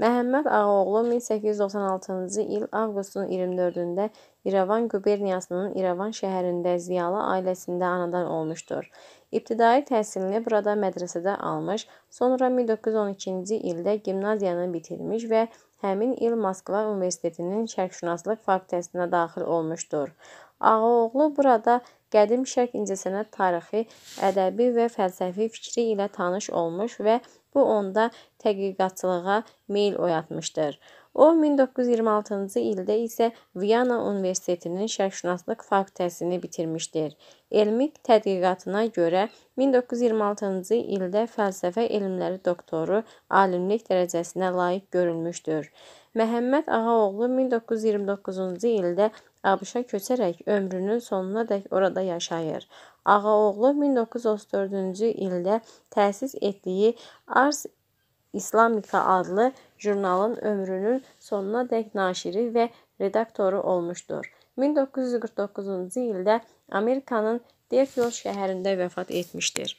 Məhəmməd Ağaoğlu 1896-cı il avqustun 24-də İrəvan quberniyasının İrəvan şəhərində ziyalı ailəsində anadan olmuşdur. İbtidai təhsilini burada mədrəsədə almış, sonra 1912-ci ildə gimnaziyanı bitirmiş və həmin il Moskva Universitetinin Şərqşünaslıq fakültəsinə daxil olmuşdur. Ağaoğlu burada qədim şərq incəsənət tarixi, ədəbi və fəlsəfi fikri ilə tanış olmuş və bu onda tədqiqatçılığa meyl oyatmışdır. O 1926-cı ildə isə Viyana Universitetinin Şərqşünaslıq fakültəsini bitirmişdir. Elmi tədqiqatına görə 1926-cı ildə fəlsəfə elmləri doktoru alimlik dərəcəsinə layiq görülmüşdür. Məhəmməd Ağaoğlu 1929-cu ildə ABŞ-a köçərək ömrünün sonunadək orada yaşayır. Ağaoğlu 1934-cü ildə təsis etdiyi Ars İslamika adlı jurnalın ömrünün sonunadək naşiri və redaktoru olmuşdur. 1949-cu ildə Amerikanın Deerfield şəhərində vəfat etmişdir.